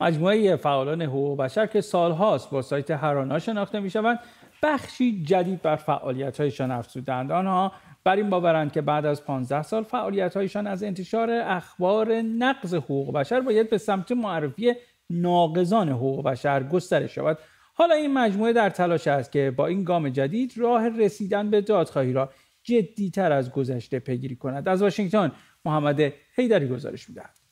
مجموعه فعالان حقوق بشر که سالهاست با سایت هرانا شناخته می شوند بخشی جدید بر فعالیت هایشان افزودند آنها بر این باورند که بعد از 15 سال فعالیت هایشان از انتشار اخبار نقض حقوق بشر باید به سمت معرفی ناقضان حقوق بشر گسترش شود حالا این مجموعه در تلاش است که با این گام جدید راه رسیدن به دادخواهی را جدیتر از گذشته پیگیری کند از واشنگتن محمد حیدری گزارش میدهد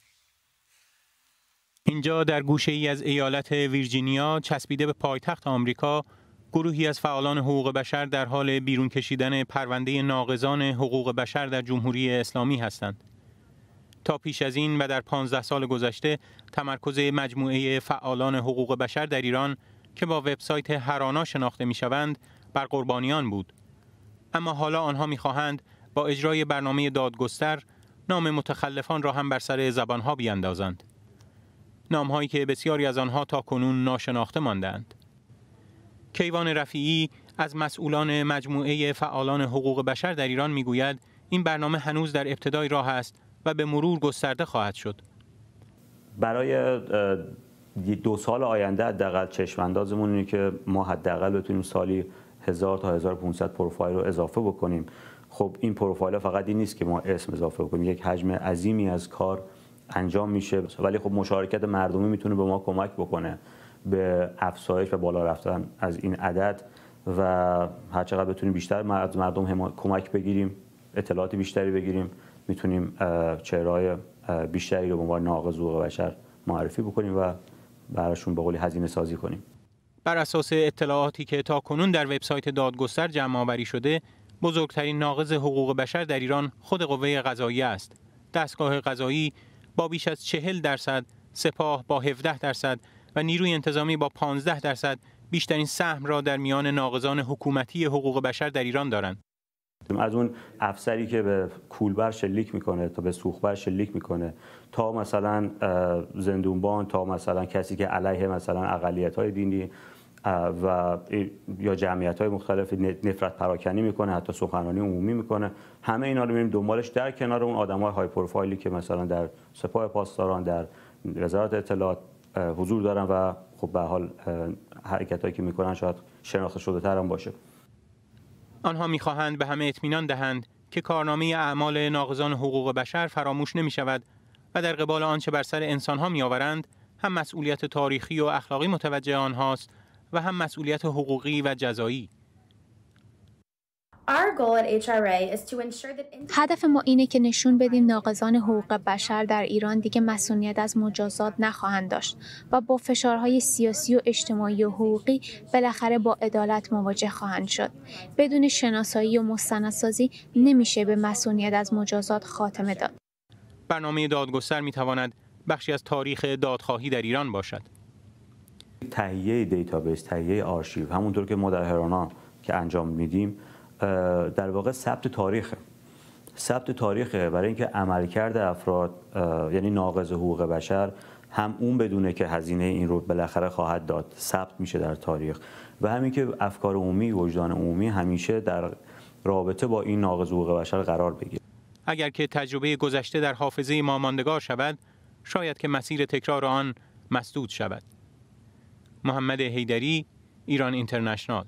اینجا در گوشه ای از ایالت ویرجینیا چسبیده به پایتخت آمریکا گروهی از فعالان حقوق بشر در حال بیرون کشیدن پرونده ناقضان حقوق بشر در جمهوری اسلامی هستند. تا پیش از این و در 15 سال گذشته تمرکز مجموعه فعالان حقوق بشر در ایران که با وبسایت هرانا شناخته می شوند بر قربانیان بود. اما حالا آنها میخواهند با اجرای برنامه دادگستر نام متخلفان را هم بر سر زبانها بیاندازند. نامهایی که بسیاری از آنها تا کنون ناشناخته ماندند. کیوان رفیعی از مسئولان مجموعه فعالان حقوق بشر در ایران میگوید این برنامه هنوز در ابتدای راه است و به مرور گسترده خواهد شد. برای دو سال آینده حداقل چشم اندازمون اینه که ما حداقل بتونیم سالی 1000 تا 1500 پروفایل رو اضافه بکنیم. خب این پروفایل فقط این نیست که ما اسم اضافه بکنیم یک حجم عظیمی از کار انجام میشه ولی خب مشارکت مردمی میتونه به ما کمک بکنه به افزایش و بالا رفتن از این عدد و هر چقدر بتونیم بیشتر از مردم هم... کمک بگیریم اطلاعات بیشتری بگیریم میتونیم چهرهای بیشتری رو به عنوان ناقض حقوق بشر معرفی بکنیم و براشون به قولی هزینه سازی کنیم بر اساس اطلاعاتی که تا کنون در وبسایت دادگستر جمع آوری شده بزرگترین ناقض حقوق بشر در ایران خود قوه قضاییه است دستگاه قضایی با بیش از 40 درصد، سپاه با 17 درصد و نیروی انتظامی با 15 درصد بیشترین سهم را در میان ناقضان حکومتی حقوق بشر در ایران دارند. از اون افسری که به کولبر شلیک میکنه تا به سوخبر شلیک میکنه تا مثلا زندونبان تا مثلا کسی که علیه مثلا اقلیت های دینی و یا جمعیت های مختلف نفرت پراکنی میکنه حتی سخنرانی عمومی میکنه همه اینا رو میبینیم دنبالش در کنار اون آدم های های پروفایلی که مثلا در سپاه پاسداران در وزارت اطلاعات حضور دارن و خب به حال حرکت هایی که میکنن شاید شناخته شده تر هم باشه آنها میخواهند به همه اطمینان دهند که کارنامه اعمال ناقضان حقوق بشر فراموش نمی شود و در قبال آنچه بر سر انسانها میآورند هم مسئولیت تاریخی و اخلاقی متوجه آنهاست و هم مسئولیت حقوقی و جزایی هدف ما اینه که نشون بدیم ناقضان حقوق بشر در ایران دیگه مسئولیت از مجازات نخواهند داشت و با فشارهای سیاسی و اجتماعی و حقوقی بالاخره با عدالت مواجه خواهند شد. بدون شناسایی و مستندسازی نمیشه به مسئولیت از مجازات خاتمه داد. برنامه دادگستر میتواند بخشی از تاریخ دادخواهی در ایران باشد. تهیه دیتابیس تهیه آرشیو همونطور که ما در هرانا که انجام میدیم در واقع ثبت تاریخ ثبت تاریخه برای اینکه عملکرد افراد یعنی ناقض حقوق بشر هم اون بدونه که هزینه این رو بالاخره خواهد داد ثبت میشه در تاریخ و همین که افکار عمومی وجدان عمومی همیشه در رابطه با این ناقض حقوق بشر قرار بگیره اگر که تجربه گذشته در حافظه ما ماندگار شود شاید که مسیر تکرار آن مسدود شود محمد حیدری ایران اینترنشنال